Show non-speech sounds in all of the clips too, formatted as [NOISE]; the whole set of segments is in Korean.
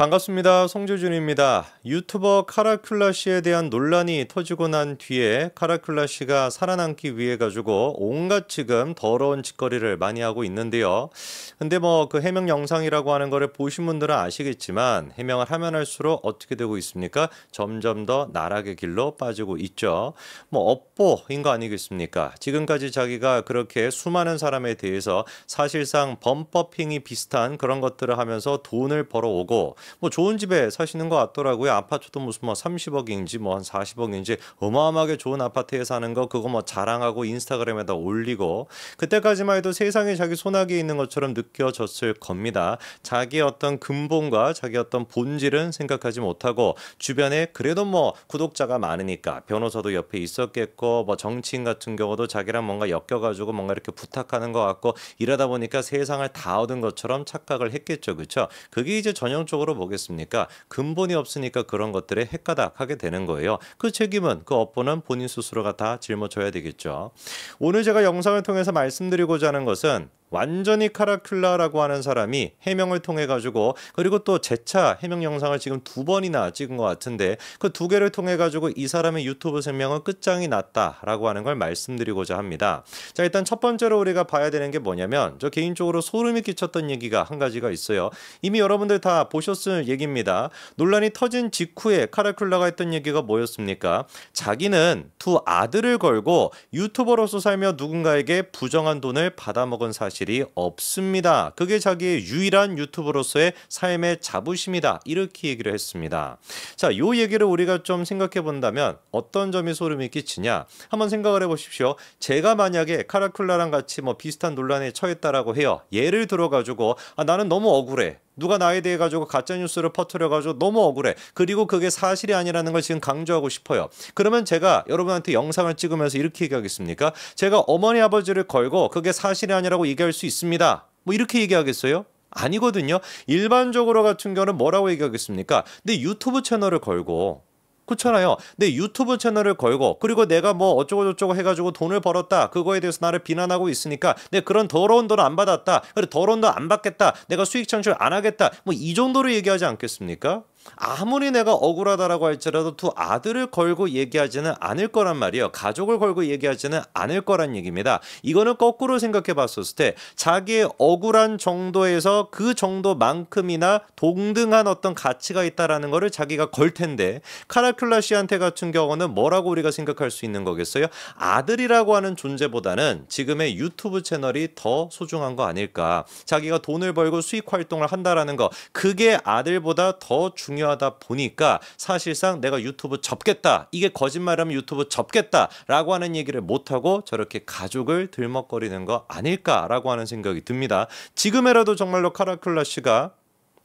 반갑습니다. 송재준입니다 유튜버 카라큘라 씨에 대한 논란이 터지고 난 뒤에 카라큘라 씨가 살아남기 위해 가지고 온갖 지금 더러운 짓거리를 많이 하고 있는데요. 근데 뭐 그 해명 영상이라고 하는 거를 보신 분들은 아시겠지만 해명을 하면 할수록 어떻게 되고 있습니까? 점점 더 나락의 길로 빠지고 있죠. 뭐 업보인 거 아니겠습니까? 지금까지 자기가 그렇게 수많은 사람에 대해서 사실상 범법 행위 비슷한 그런 것들을 하면서 돈을 벌어오고 뭐 좋은 집에 사시는 것 같더라고요. 아파트도 무슨 뭐 30억인지 뭐 한 40억인지 어마어마하게 좋은 아파트에 사는 거 그거 뭐 자랑하고 인스타그램에다 올리고 그때까지만 해도 세상에 자기 소나기에 있는 것처럼 느껴졌을 겁니다. 자기 어떤 근본과 자기 어떤 본질은 생각하지 못하고 주변에 그래도 뭐 구독자가 많으니까 변호사도 옆에 있었겠고 뭐 정치인 같은 경우도 자기랑 뭔가 엮여가지고 뭔가 이렇게 부탁하는 것 같고 이러다 보니까 세상을 다 얻은 것처럼 착각을 했겠죠, 그쵸 그게 이제 전형적으로 보겠습니까? 근본이 없으니까 그런 것들에 헷가닥하게 되는 거예요. 그 책임은 그 업보는 본인 스스로가 다 짊어져야 되겠죠. 오늘 제가 영상을 통해서 말씀드리고자 하는 것은 완전히 카라큘라라고 하는 사람이 해명을 통해 가지고 그리고 또 재차 해명 영상을 지금 두 번이나 찍은 것 같은데 그 두 개를 통해 가지고 이 사람의 유튜브 생명은 끝장이 났다라고 하는 걸 말씀드리고자 합니다. 자 일단 첫 번째로 우리가 봐야 되는 게 뭐냐면 저 개인적으로 소름이 끼쳤던 얘기가 한 가지가 있어요. 이미 여러분들 다 보셨을 얘기입니다. 논란이 터진 직후에 카라큘라가 했던 얘기가 뭐였습니까? 자기는 두 아들을 걸고 유튜버로서 살며 누군가에게 부정한 돈을 받아먹은 사실. 갑질이 없습니다. 그게 자기의 유일한 유튜브로서의 삶의 자부심이다. 이렇게 얘기를 했습니다. 자, 요 얘기를 우리가 좀 생각해 본다면 어떤 점이 소름이 끼치냐? 한번 생각을 해 보십시오. 제가 만약에 카라쿨라랑 같이 뭐 비슷한 논란에 처했다라고 해요. 예를 들어 가지고 아 나는 너무 억울해. 누가 나에 대해 가지고 가짜 뉴스를 퍼뜨려 가지고 너무 억울해. 그리고 그게 사실이 아니라는 걸 지금 강조하고 싶어요. 그러면 제가 여러분한테 영상을 찍으면서 이렇게 얘기하겠습니까? 제가 어머니 아버지를 걸고 그게 사실이 아니라고 얘기할 수 있습니다. 뭐 이렇게 얘기하겠어요? 아니거든요. 일반적으로 같은 경우는 뭐라고 얘기하겠습니까? 근데 유튜브 채널을 걸고 그렇잖아요. 내 유튜브 채널을 걸고 그리고 내가 뭐 어쩌고저쩌고 해가지고 돈을 벌었다. 그거에 대해서 나를 비난하고 있으니까 내 그런 더러운 돈을안 받았다. 그래 더러운 돈 안 받겠다. 내가 수익 창출 안 하겠다. 뭐 이 정도로 얘기하지 않겠습니까? 아무리 내가 억울하다라고 할지라도 두 아들을 걸고 얘기하지는 않을 거란 말이에요. 가족을 걸고 얘기하지는 않을 거란 얘기입니다. 이거는 거꾸로 생각해 봤었을 때 자기의 억울한 정도에서 그 정도만큼이나 동등한 어떤 가치가 있다라는 거를 자기가 걸 텐데 카라큘라 씨한테 같은 경우는 뭐라고 우리가 생각할 수 있는 거겠어요? 아들이라고 하는 존재보다는 지금의 유튜브 채널이 더 소중한 거 아닐까? 자기가 돈을 벌고 수익 활동을 한다라는 거 그게 아들보다 더 주, 중요하다 보니까 사실상 내가 유튜브 접겠다 이게 거짓말하면 유튜브 접겠다라고 하는 얘기를 못하고 저렇게 가족을 들먹거리는 거 아닐까라고 하는 생각이 듭니다. 지금이라도 정말로 카라클라 씨가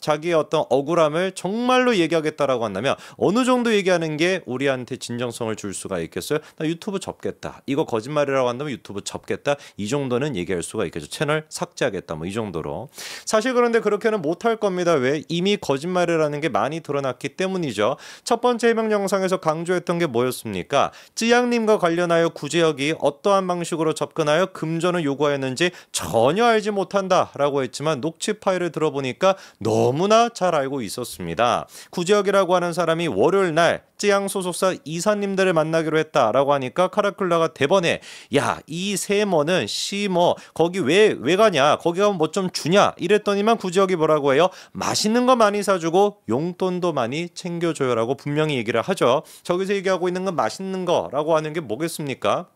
자기의 어떤 억울함을 정말로 얘기하겠다라고 한다면 어느 정도 얘기하는 게 우리한테 진정성을 줄 수가 있겠어요? 나 유튜브 접겠다. 이거 거짓말이라고 한다면 유튜브 접겠다. 이 정도는 얘기할 수가 있겠죠. 채널 삭제하겠다. 뭐 이 정도로. 사실 그런데 그렇게는 못할 겁니다. 왜? 이미 거짓말이라는 게 많이 드러났기 때문이죠. 첫 번째 해명 영상에서 강조했던 게 뭐였습니까? 쯔양님과 관련하여 구제역이 어떠한 방식으로 접근하여 금전을 요구하였는지 전혀 알지 못한다라고 했지만 녹취 파일을 들어보니까 너무 너무나 잘 알고 있었습니다. 구지혁이라고 하는 사람이 월요일 날 쯔양 소속사 이사님들을 만나기로 했다라고 하니까 카라클라가 대번에 야 이 세머는 시머 거기 왜 왜 가냐 거기 가면 뭐 좀 주냐 이랬더니만 구지혁이 뭐라고 해요 맛있는 거 많이 사주고 용돈도 많이 챙겨줘요라고 분명히 얘기를 하죠. 저기서 얘기하고 있는 건 맛있는 거라고 하는 게 뭐겠습니까?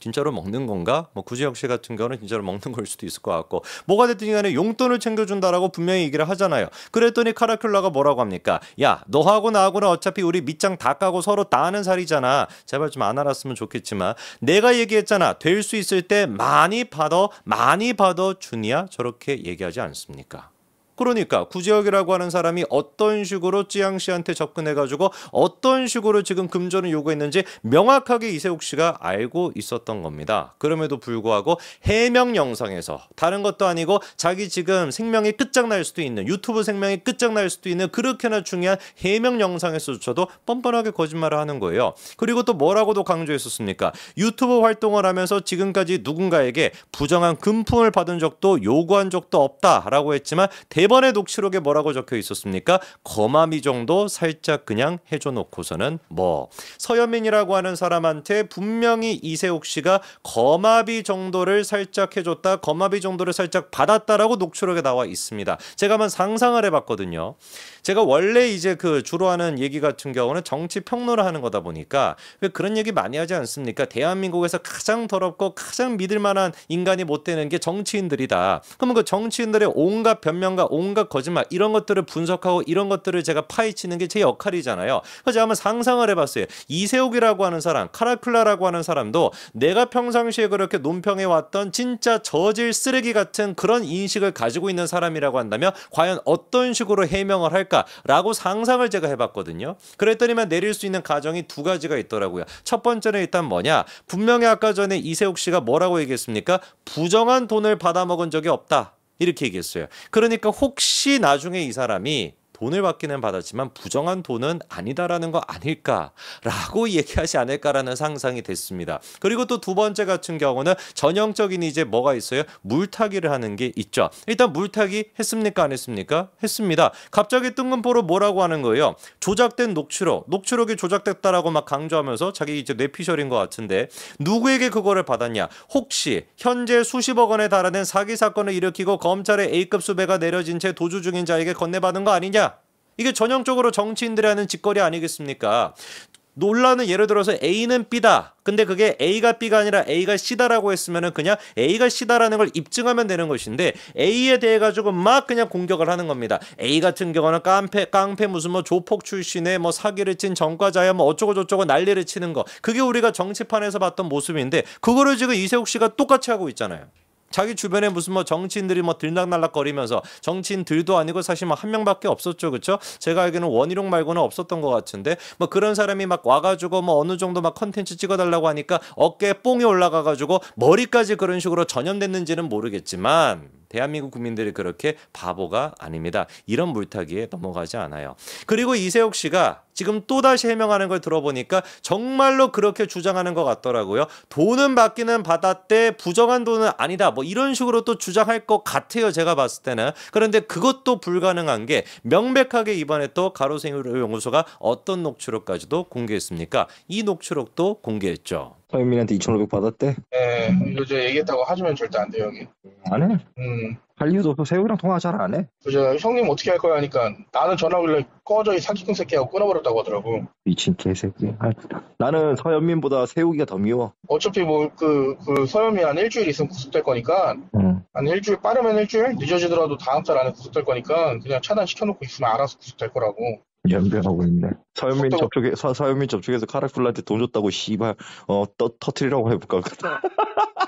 진짜로 먹는 건가? 뭐구재혁씨 같은 경우는 진짜로 먹는 걸 수도 있을 것 같고 뭐가 됐든 간에 용돈을 챙겨준다라고 분명히 얘기를 하잖아요. 그랬더니 카라큘라가 뭐라고 합니까? 야 너하고 나하고는 어차피 우리 밑장 다 까고 서로 다 아는 살이잖아. 제발 좀 안 알았으면 좋겠지만 내가 얘기했잖아. 될 수 있을 때 많이 받아 많이 받아 주니야 저렇게 얘기하지 않습니까? 그러니까 구제혁이라고 하는 사람이 어떤 식으로 찌양 씨한테 접근해가지고 어떤 식으로 지금 금전을 요구했는지 명확하게 이세욱 씨가 알고 있었던 겁니다. 그럼에도 불구하고 해명 영상에서 다른 것도 아니고 자기 지금 생명이 끝장날 수도 있는 유튜브 생명이 끝장날 수도 있는 그렇게나 중요한 해명 영상에서조차도 뻔뻔하게 거짓말을 하는 거예요. 그리고 또 뭐라고도 강조했었습니까? 유튜브 활동을 하면서 지금까지 누군가에게 부정한 금품을 받은 적도 요구한 적도 없다라고 했지만 대 번의 녹취록에 뭐라고 적혀 있었습니까? 거마미 정도 살짝 그냥 해줘 놓고서는 뭐 서현민이라고 하는 사람한테 분명히 이세옥 씨가 거마비 정도를 살짝 해줬다 거마비 정도를 살짝 받았다라고 녹취록에 나와 있습니다. 제가만 상상을 해봤거든요. 제가 원래 이제 그 주로 하는 얘기 같은 경우는 정치 평론을 하는 거다 보니까 왜 그런 얘기 많이 하지 않습니까? 대한민국에서 가장 더럽고 가장 믿을 만한 인간이 못 되는 게 정치인들이다. 그러면 그 정치인들의 온갖 변명과 온갖 거짓말 이런 것들을 분석하고 이런 것들을 제가 파헤치는 게 제 역할이잖아요. 그래서 한번 상상을 해봤어요. 이세욱이라고 하는 사람, 카라클라라고 하는 사람도 내가 평상시에 그렇게 논평해 왔던 진짜 저질 쓰레기 같은 그런 인식을 가지고 있는 사람이라고 한다면 과연 어떤 식으로 해명을 할까 어떨까라고 상상을 제가 해봤거든요. 그랬더니만 내릴 수 있는 가정이 두 가지가 있더라고요. 첫 번째는 일단 뭐냐? 분명히 아까 전에 이세욱 씨가 뭐라고 얘기했습니까? 부정한 돈을 받아먹은 적이 없다. 이렇게 얘기했어요. 그러니까 혹시 나중에 이 사람이 돈을 받기는 받았지만 부정한 돈은 아니다라는 거 아닐까라고 [LAUGHS] 얘기하지 않을까라는 상상이 됐습니다. 그리고 또 두 번째 같은 경우는 전형적인 이제 뭐가 있어요? 물타기를 하는 게 있죠. 일단 물타기 했습니까? 안 했습니까? 했습니다. 갑자기 뜬금포로 뭐라고 하는 거예요? 조작된 녹취록, 녹취록이 조작됐다라고 막 강조하면서 자기 이제 뇌피셜인 것 같은데 누구에게 그거를 받았냐? 혹시 현재 수십억 원에 달하는 사기 사건을 일으키고 검찰에 A급 수배가 내려진 채 도주 중인 자에게 건네받은 거 아니냐? 이게 전형적으로 정치인들이 하는 짓거리 아니겠습니까? 논란은 예를 들어서 A는 B다. 근데 그게 A가 B가 아니라 A가 C다라고 했으면은 그냥 A가 C다라는 걸 입증하면 되는 것인데 A에 대해 가지고 막 그냥 공격을 하는 겁니다. A 같은 경우는 깡패 깡패 무슨 뭐 조폭 출신의 뭐 사기를 친정과자야뭐 어쩌고 저쩌고 난리를 치는 거. 그게 우리가 정치판에서 봤던 모습인데 그거를 지금 이세욱 씨가 똑같이 하고 있잖아요. 자기 주변에 무슨 뭐 정치인들이 뭐 들락날락거리면서 정치인들도 아니고 사실 뭐 한 명밖에 없었죠. 그쵸 제가 알기로는 원희룡 말고는 없었던 것 같은데 뭐 그런 사람이 막 와가지고 뭐 어느 정도 막 컨텐츠 찍어달라고 하니까 어깨에 뽕이 올라가가지고 머리까지 그런 식으로 전염됐는지는 모르겠지만 대한민국 국민들이 그렇게 바보가 아닙니다. 이런 물타기에 넘어가지 않아요. 그리고 이세욱 씨가 지금 또다시 해명하는 걸 들어보니까 정말로 그렇게 주장하는 것 같더라고요. 돈은 받기는 받았대 부정한 돈은 아니다 뭐 이런 식으로 또 주장할 것 같아요. 제가 봤을 때는 그런데 그것도 불가능한 게 명백하게 이번에 또 가로세율 연구소가 어떤 녹취록까지도 공개했습니까? 이 녹취록도 공개했죠. 서현민한테2,500 받았대? 예, 이거 저 얘기했다고 하주면 절대 안 돼요, 형님. 음, 안 해? 음. 할 이유도 없어. 세우랑 통화 잘 안 해? 그죠 형님 어떻게 할 거야 하니까 나는 전화길래 꺼져 이 사기꾼 새끼하고 끊어버렸다고 하더라고. 미친 개새끼. 아, 나는 서현민보다 세우기가 더 미워. 어차피 뭐그그 그 서현민 한 일주일 있으면 구속될 거니까 응. 한 일주일 빠르면 일주일 늦어지더라도 다음 달 안에 구속될 거니까 그냥 차단 시켜놓고 있으면 알아서 구속될 거라고. [LAUGHS] 연병하고 있네. 서현민 접촉에 서, 서현민 접촉에서 카라쿨한테 돈 줬다고 씨발 어떠 터트리라고 해볼까.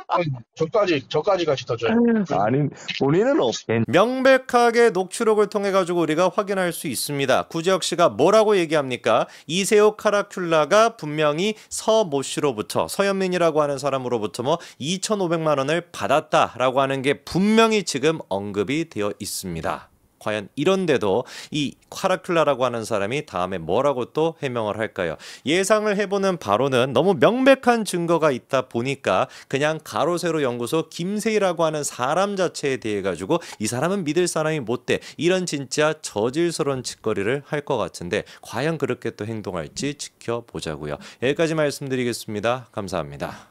아니, 저까지 저까지 같이 터져요. [LAUGHS] 아니 본인은 없겠. 명백하게 녹취록을 통해 가지고 우리가 확인할 수 있습니다. 구재혁 씨가 뭐라고 얘기합니까? 이세호 카라큘라가 분명히 서모 씨로부터 서현민이라고 하는 사람으로부터 뭐 2,500만 원을 받았다라고 하는 게 분명히 지금 언급이 되어 있습니다. 과연 이런데도 이카라클라라고 하는 사람이 다음에 뭐라고 또 해명을 할까요? 예상을 해보는 바로는 너무 명백한 증거가 있다 보니까 그냥 가로세로 연구소 김세희라고 하는 사람 자체에 대해 가지고 이 사람은 믿을 사람이 못 돼 이런 진짜 저질스러운 짓거리를 할 것 같은데 과연 그렇게 또 행동할지 지켜보자고요. 여기까지 말씀드리겠습니다. 감사합니다.